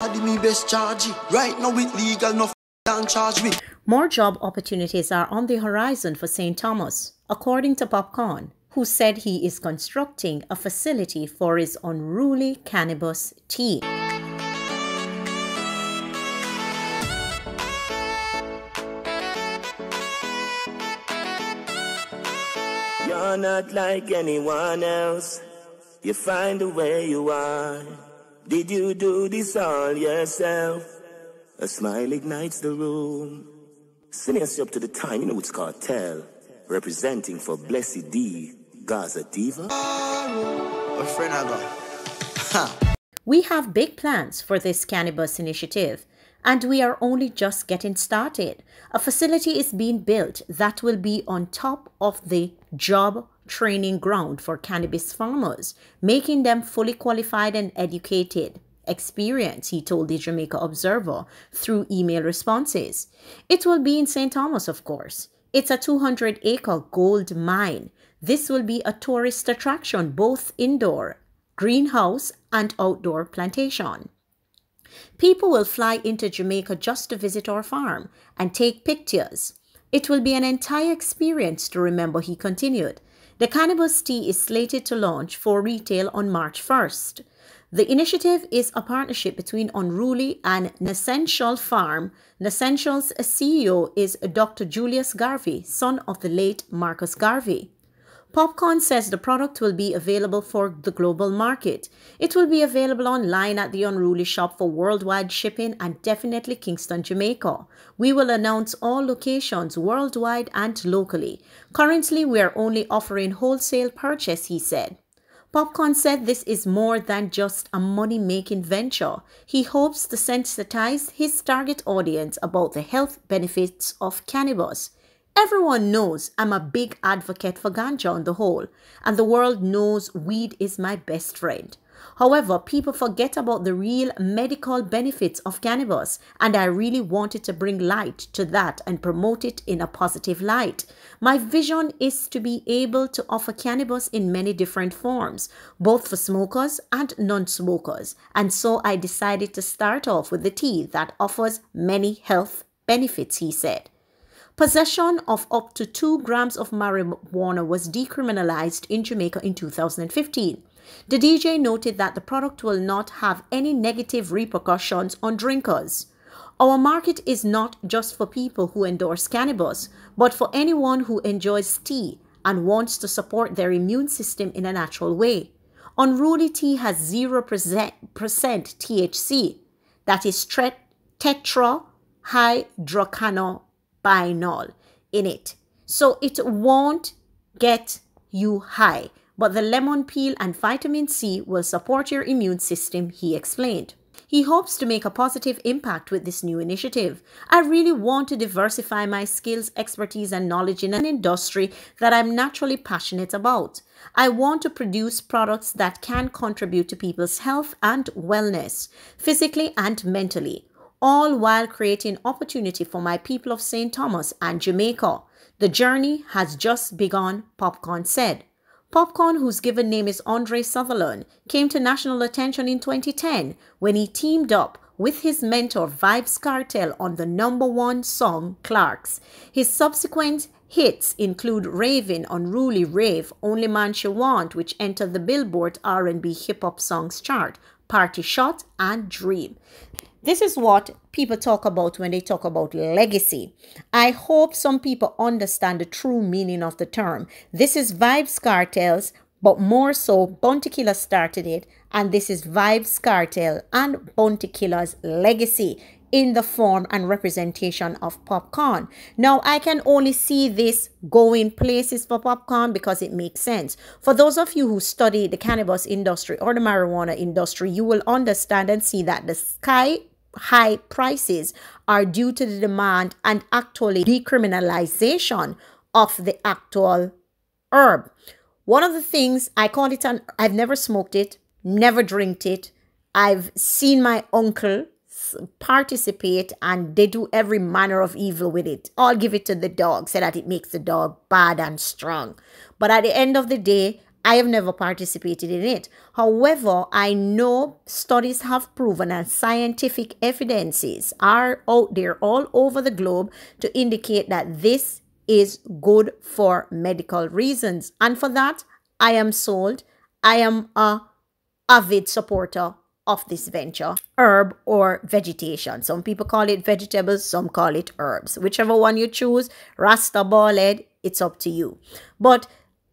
More job opportunities are on the horizon for St. Thomas, according to Popcorn, who said he is constructing a facility for his unruly cannabis tea. You're not like anyone else. You find the way you are. Did you do this all yourself? A smile ignites the room. Sinister up to the time, you know it's cartel. Representing for Blessed D, Gaza Diva. A friend I got. We have big plans for this cannabis initiative and we are only just getting started. A facility is being built that will be on top of the job training ground for cannabis farmers, making them fully qualified and educated experience, he told the Jamaica Observer through email responses. It will be in St. Thomas, of course. It's a 200 acre gold mine. This will be a tourist attraction, both indoor, greenhouse, and outdoor plantation. People will fly into Jamaica just to visit our farm and take pictures. It will be an entire experience to remember, he continued. The cannabis tea is slated to launch for retail on March 1st. The initiative is a partnership between Unruly and Nascential Farm. Nascential's CEO is Dr. Julius Garvey, son of the late Marcus Garvey. Popcorn says the product will be available for the global market. It will be available online at the Unruly Shop for worldwide shipping and definitely Kingston, Jamaica. We will announce all locations worldwide and locally. Currently, we are only offering wholesale purchase, he said. Popcorn said this is more than just a money making venture. He hopes to sensitize his target audience about the health benefits of cannabis. Everyone knows I'm a big advocate for ganja on the whole, and the world knows weed is my best friend. However, people forget about the real medical benefits of cannabis, and I really wanted to bring light to that and promote it in a positive light. My vision is to be able to offer cannabis in many different forms, both for smokers and non smokers, and so I decided to start off with the tea that offers many health benefits, he said. Possession of up to 2 grams of marijuana was decriminalized in Jamaica in 2015. The DJ noted that the product will not have any negative repercussions on drinkers. Our market is not just for people who endorse cannabis, but for anyone who enjoys tea and wants to support their immune system in a natural way. Unruly tea has 0% THC, that is tetrahydrocannabinol binol in it. So it won't get you high, but the lemon peel and vitamin C will support your immune system, he explained. He hopes to make a positive impact with this new initiative. I really want to diversify my skills, expertise, and knowledge in an industry that I'm naturally passionate about. I want to produce products that can contribute to people's health and wellness, physically and mentally all while creating opportunity for my people of St. Thomas and Jamaica. The journey has just begun, Popcorn said. Popcorn, whose given name is Andre Sutherland, came to national attention in 2010 when he teamed up with his mentor Vibes Cartel on the number one song Clarks. His subsequent hits include Raving, Unruly Rave, Only Man She Want, which entered the Billboard R&B hip hop songs chart, Party Shot, and Dream. This is what people talk about when they talk about legacy. I hope some people understand the true meaning of the term. This is Vibes Cartels, but more so, Bounty Killer started it, and this is Vibes Cartel and Bounty Killer's legacy in the form and representation of popcorn. Now, I can only see this going places for popcorn because it makes sense. For those of you who study the cannabis industry or the marijuana industry, you will understand and see that the sky high prices are due to the demand and actually decriminalization of the actual herb. One of the things I call it an I've never smoked it, never drinked it. I've seen my uncle participate and they do every manner of evil with it. All give it to the dog so that it makes the dog bad and strong. But at the end of the day, I have never participated in it. However, I know studies have proven and scientific evidences are out there all over the globe to indicate that this is good for medical reasons. And for that, I am sold. I am a avid supporter of this venture, herb or vegetation. Some people call it vegetables, some call it herbs. Whichever one you choose, Rasta Ballhead, it's up to you. But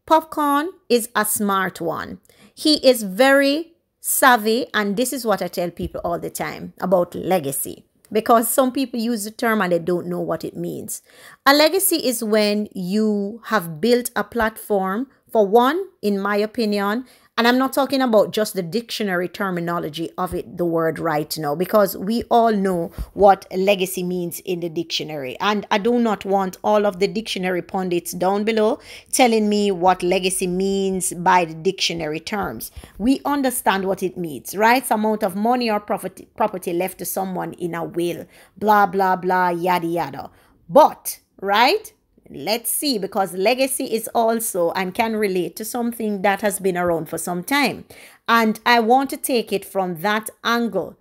Popcorn is a smart one. He is very savvy, and this is what I tell people all the time about legacy because some people use the term and they don't know what it means. A legacy is when you have built a platform for one, in my opinion, and I'm not talking about just the dictionary terminology of it, the word right now, because we all know what legacy means in the dictionary. And I do not want all of the dictionary pundits down below telling me what legacy means by the dictionary terms. We understand what it means, Some amount of money or property, property left to someone in a will, blah, blah, blah, yada, yada. But, right? Let's see, because legacy is also and can relate to something that has been around for some time. And I want to take it from that angle.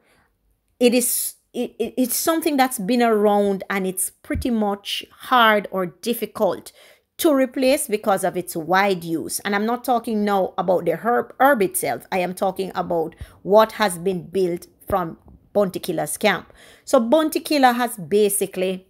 It is it, it, it's something that's been around and it's pretty much hard or difficult to replace because of its wide use. And I'm not talking now about the herb, herb itself. I am talking about what has been built from Bounty Killer's camp. So Bounty Killer has basically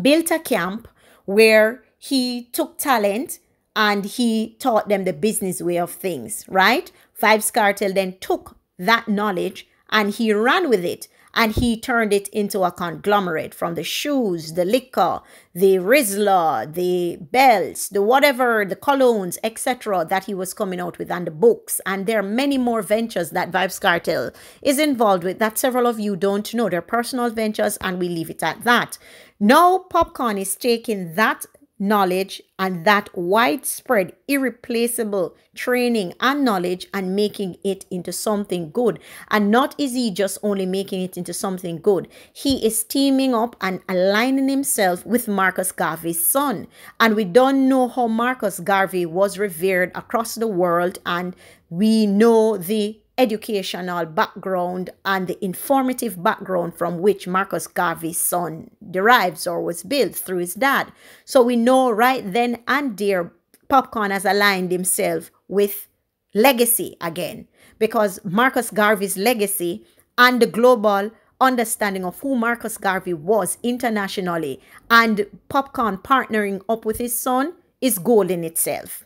built a camp where he took talent and he taught them the business way of things, right? Fives Cartel then took that knowledge and he ran with it and he turned it into a conglomerate from the shoes, the liquor, the Rizla, the belts, the whatever, the colognes, etc. that he was coming out with and the books. And there are many more ventures that Vibes Cartel is involved with that several of you don't know. They're personal ventures and we leave it at that. No popcorn is taking that knowledge and that widespread, irreplaceable training and knowledge and making it into something good. And not is he just only making it into something good, he is teaming up and aligning himself with Marcus Garvey's son. And we don't know how Marcus Garvey was revered across the world, and we know the educational background and the informative background from which Marcus Garvey's son derives or was built through his dad. So we know right then and there, Popcorn has aligned himself with legacy again, because Marcus Garvey's legacy and the global understanding of who Marcus Garvey was internationally and Popcorn partnering up with his son is gold in itself.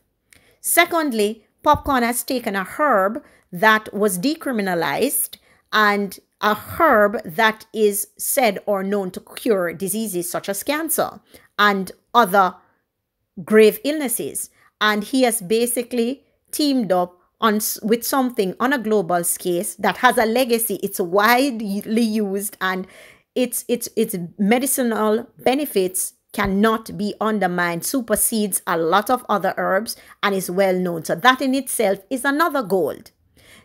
Secondly, Popcorn has taken a herb that was decriminalized and a herb that is said or known to cure diseases such as cancer and other grave illnesses. And he has basically teamed up on with something on a global scale that has a legacy. It's widely used and its its its medicinal benefits cannot be undermined, supersedes a lot of other herbs, and is well known. So that in itself is another gold.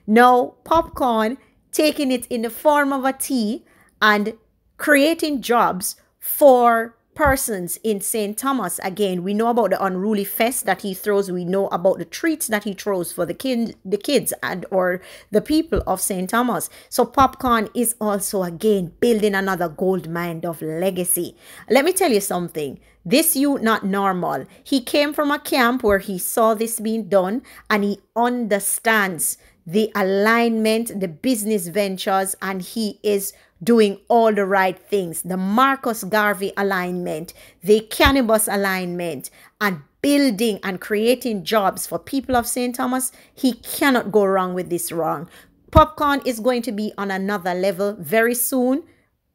Now, popcorn, taking it in the form of a tea and creating jobs for persons in St. Thomas. Again, we know about the unruly fest that he throws. We know about the treats that he throws for the kids, the kids and or the people of St. Thomas. So popcorn is also again building another gold mine of legacy. Let me tell you something. This you not normal. He came from a camp where he saw this being done and he understands the alignment, the business ventures, and he is doing all the right things. The Marcus Garvey alignment, the cannabis alignment, and building and creating jobs for people of St. Thomas, he cannot go wrong with this wrong. Popcorn is going to be on another level very soon.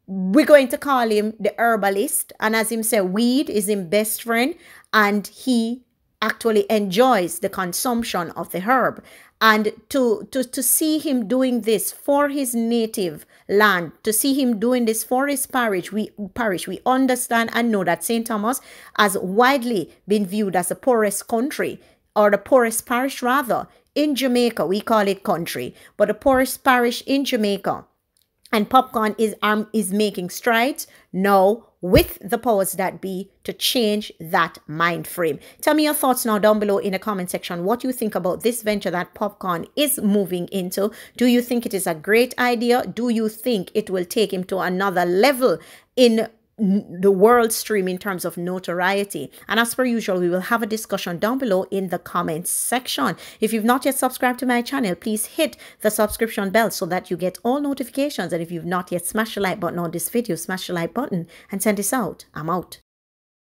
We're going to call him the herbalist. And as him said, weed is his best friend. And he actually enjoys the consumption of the herb and to, to, to see him doing this for his native land, to see him doing this for his parish, we parish, we understand and know that St. Thomas has widely been viewed as the poorest country or the poorest parish rather in Jamaica. We call it country, but the poorest parish in Jamaica. And popcorn is um, is making strides now with the powers that be to change that mind frame. Tell me your thoughts now down below in the comment section what you think about this venture that Popcorn is moving into. Do you think it is a great idea? Do you think it will take him to another level in the world stream in terms of notoriety. And as per usual, we will have a discussion down below in the comments section. If you've not yet subscribed to my channel, please hit the subscription bell so that you get all notifications. And if you've not yet smashed the like button on this video, smash the like button and send this out. I'm out.